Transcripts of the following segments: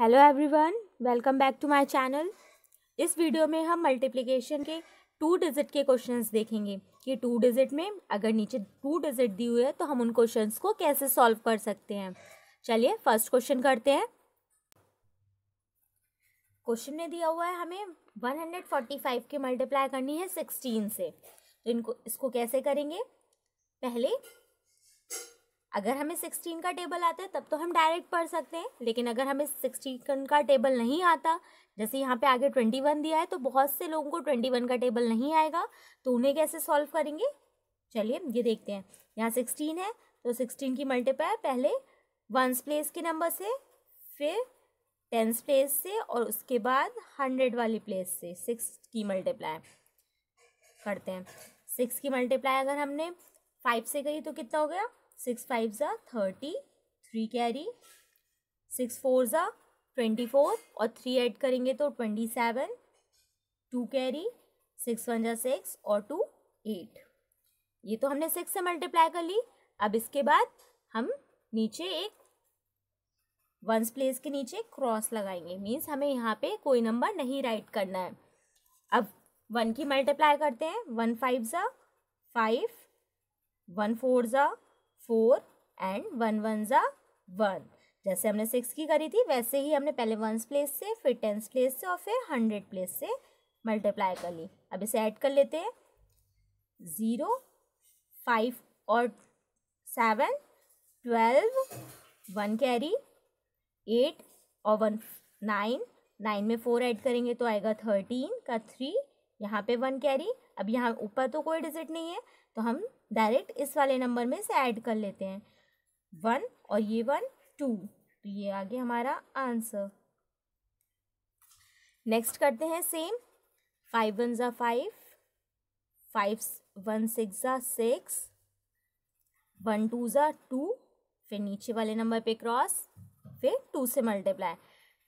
hello everyone welcome back to my channel इस video में हम मल्टीप्लिकेशन के टू डिजिट के क्वेश्चंस देखेंगे कि टू डिजिट में अगर नीचे टू डिजिट दी हुई है तो हम उन क्वेश्चंस को कैसे सॉल्व कर सकते हैं चलिए फर्स्ट क्वेश्चन करते हैं क्वेश्चन में दिया हुआ है हमें फाइव की मल्टीप्लाई करनी है सिक्सटीन से तो इनको इसको कैसे करेंगे पहले अगर हमें सिक्सटीन का टेबल आता है तब तो हम डायरेक्ट पढ़ सकते हैं लेकिन अगर हमें सिक्सटीन का टेबल नहीं आता जैसे यहाँ पे आगे ट्वेंटी वन दिया है तो बहुत से लोगों को ट्वेंटी वन का टेबल नहीं आएगा तो उन्हें कैसे सॉल्व करेंगे चलिए ये देखते हैं यहाँ सिक्सटीन है तो सिक्सटीन की मल्टीप्लाई पहले वंस प्लेस के नंबर से फिर टेंस प्लेस से और उसके बाद हंड्रेड वाली प्लेस से सिक्स की मल्टीप्लाई करते हैं सिक्स की मल्टीप्लाई अगर हमने फाइव से करी तो कितना हो गया सिक्स फाइव ज़ा thirty three carry six four ज़ा ट्वेंटी फोर और थ्री ऐड करेंगे तो twenty seven two carry six one ज़ा सिक्स और टू एट ये तो हमने सिक्स से मल्टीप्लाई कर ली अब इसके बाद हम नीचे एक वंस प्लेस के नीचे क्रॉस लगाएंगे मीन्स हमें यहाँ पे कोई नंबर नहीं राइट करना है अब वन की मल्टीप्लाई करते हैं वन फाइव ज़ा फाइव वन फोर ज़ा फोर एंड वन वन ज़ा वन जैसे हमने सिक्स की करी थी वैसे ही हमने पहले वंस प्लेस से फिर टेंस प्लेस से और फिर हंड्रेड प्लेस से मल्टीप्लाई कर ली अब इसे ऐड कर लेते हैं ज़ीरो फाइव और seven twelve one carry eight और वन नाइन नाइन में फोर ऐड करेंगे तो आएगा थर्टीन का थ्री यहाँ पे वन कैरी अब यहाँ ऊपर तो कोई डिजिट नहीं है तो हम डायरेक्ट इस वाले नंबर में से ऐड कर लेते हैं वन और ये वन टू तो ये आ गया हमारा आंसर नेक्स्ट करते हैं सेम फाइव वन ज़ा फाइव फाइव वन सिक्स ज़ा सिक्स वन टू ज़ा टू फिर नीचे वाले नंबर पे क्रॉस फिर टू से मल्टीप्लाई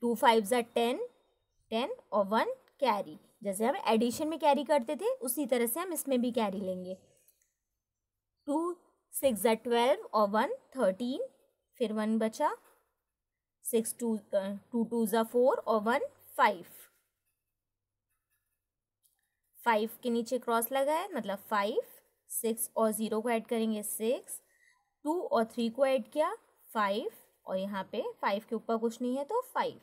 टू फाइव ज़ा टेन टेन और वन कैरी जैसे हम एडिशन में कैरी करते थे उसी तरह से हम इसमें भी कैरी लेंगे टू सिक्स ज़ा ट्वेल्व और वन थर्टीन फिर वन बचा सिक्स टू टू टू ज़ा फोर और वन फाइव फाइव के नीचे क्रॉस लगा है मतलब फाइव सिक्स और ज़ीरो को ऐड करेंगे सिक्स टू और थ्री को ऐड किया फाइव और यहाँ पे फाइव के ऊपर कुछ नहीं है तो फाइव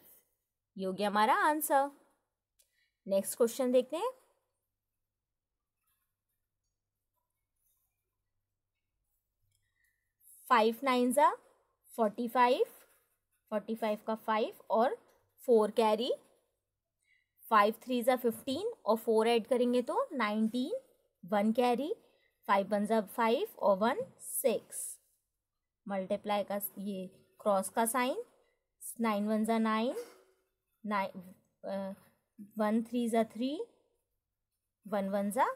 ये हो गया हमारा आंसर नेक्स्ट क्वेश्चन देखते हैं फाइव नाइन ज़ा फोर्टी फाइव फोर्टी फाइव का फाइव और फोर कैरी फाइव थ्री ज़ा फिफ्टीन और फोर ऐड करेंगे तो nineteen one carry five one ज़ा फाइव और वन सिक्स मल्टीप्लाई का ये क्रॉस का साइन नाइन वन ज़ा नाइन नाइन वन थ्री ज़ा थ्री वन वन ज़ा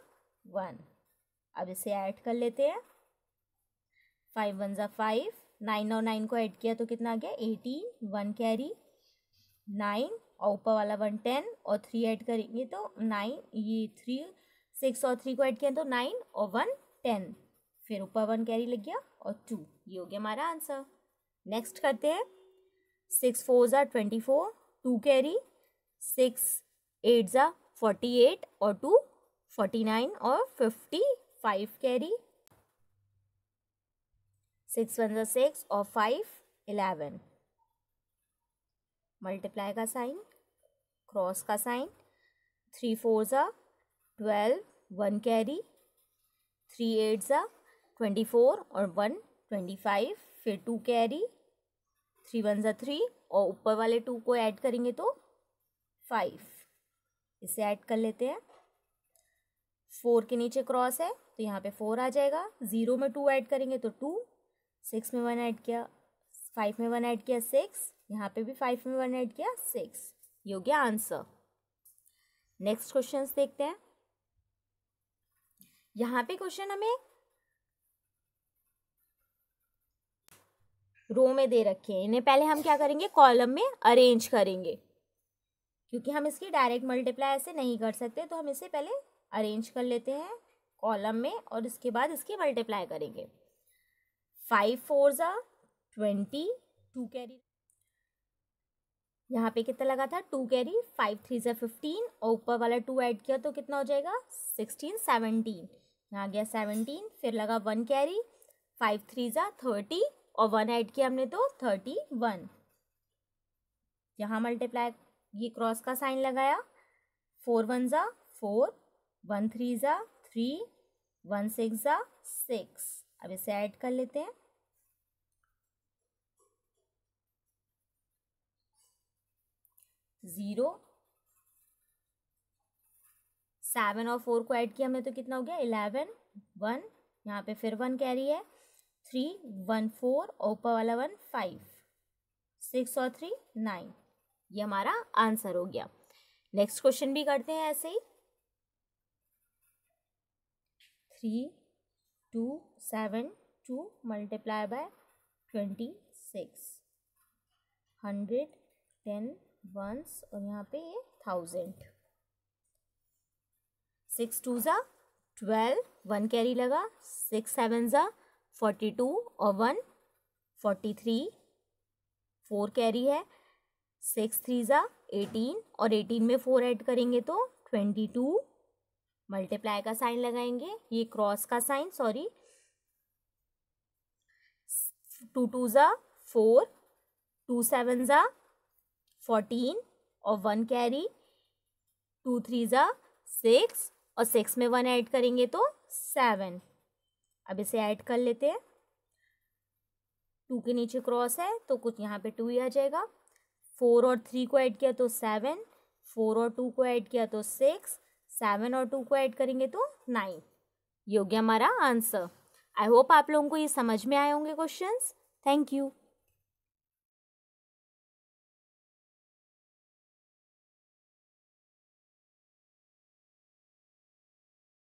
वन अब इसे ऐड कर लेते हैं फाइव वन ज़ा फाइव नाइन और नाइन को ऐड किया तो कितना आ गया एटीन वन कैरी नाइन और ऊपर वाला वन टेन और थ्री ऐड करेंगे तो नाइन ये थ्री सिक्स और थ्री को ऐड किया तो नाइन और वन टेन फिर ऊपर वन कैरी लग गया और टू ये हो गया हमारा आंसर नेक्स्ट करते हैं सिक्स फोर ज़ा twenty four two carry six eight ज़ा फोर्टी एट और टू फोर्टी नाइन और fifty five carry six one six और फाइव इलेवन मल्टीप्लाई का साइन क्रॉस का साइन थ्री फोर ज़ा twelve one carry three eight ज़ा twenty four और one twenty five फिर टू कैरी थ्री वन ज़ा three और ऊपर वाले टू को ऐड करेंगे तो फाइव इसे ऐड कर लेते हैं फोर के नीचे क्रॉस है तो यहाँ पे फोर आ जाएगा ज़ीरो में टू ऐड करेंगे तो टू सिक्स में वन ऐड किया फाइव में वन ऐड किया सिक्स यहाँ पे भी फाइव में वन ऐड किया सिक्स ये हो गया आंसर नेक्स्ट क्वेश्चन देखते हैं यहाँ पे क्वेश्चन हमें रो में दे रखे हैं इन्हें पहले हम क्या करेंगे कॉलम में अरेंज करेंगे क्योंकि हम इसकी डायरेक्ट मल्टीप्लाई ऐसे नहीं कर सकते तो हम इसे पहले अरेंज कर लेते हैं कॉलम में और इसके बाद इसकी मल्टीप्लाई करेंगे फाइव फोर ज़ा ट्वेंटी टू कैरी यहाँ पे कितना लगा था टू कैरी फाइव थ्री ज़ा फिफ्टीन और ऊपर वाला टू ऐड किया तो कितना हो जाएगा सिक्सटीन सेवनटीन यहाँ गया सेवनटीन फिर लगा वन कैरी फाइव थ्री ज़ा थर्टी और वन ऐड किया हमने तो थर्टी वन यहाँ मल्टीप्लाई ये क्रॉस का साइन लगाया फोर वन ज़ा फोर वन थ्री ज़ा थ्री वन सिक्स ज़ा सिक्स अब इसे ऐड कर लेते हैं ज़ीरो सेवन और फोर को ऐड किया हमने तो कितना हो गया इलेवन वन यहाँ पे फिर वन कह रही है थ्री वन फोर और ऊपर वाला वन फाइव सिक्स और थ्री नाइन ये हमारा आंसर हो गया नेक्स्ट क्वेश्चन भी करते हैं ऐसे ही three two seven two multiply by twenty six hundred ten ones और यहाँ पे ये थाउजेंड सिक्स टू ज़ा ट्वेल्व वन कैरी लगा सिक्स सेवन ज़ा फोर्टी टू और one forty three four carry है सिक्स थ्री ज़ा एटीन और एटीन में फोर ऐड करेंगे तो ट्वेंटी टू मल्टीप्लाई का साइन लगाएंगे ये क्रॉस का साइन सॉरी टू टू ज़ा फोर टू सेवन ज़ा फोर्टीन और वन कैरी टू थ्री ज़ा सिक्स और सिक्स में वन ऐड करेंगे तो सेवन अब इसे ऐड कर लेते हैं टू के नीचे क्रॉस है तो कुछ यहाँ पे टू ही आ जाएगा फोर और थ्री को ऐड किया तो सेवन फोर और टू को ऐड किया तो सिक्स सेवन और टू को ऐड करेंगे तो नाइन ये हो गया हमारा आंसर आई होप आप लोगों को ये समझ में आए होंगे क्वेश्चंस थैंक यू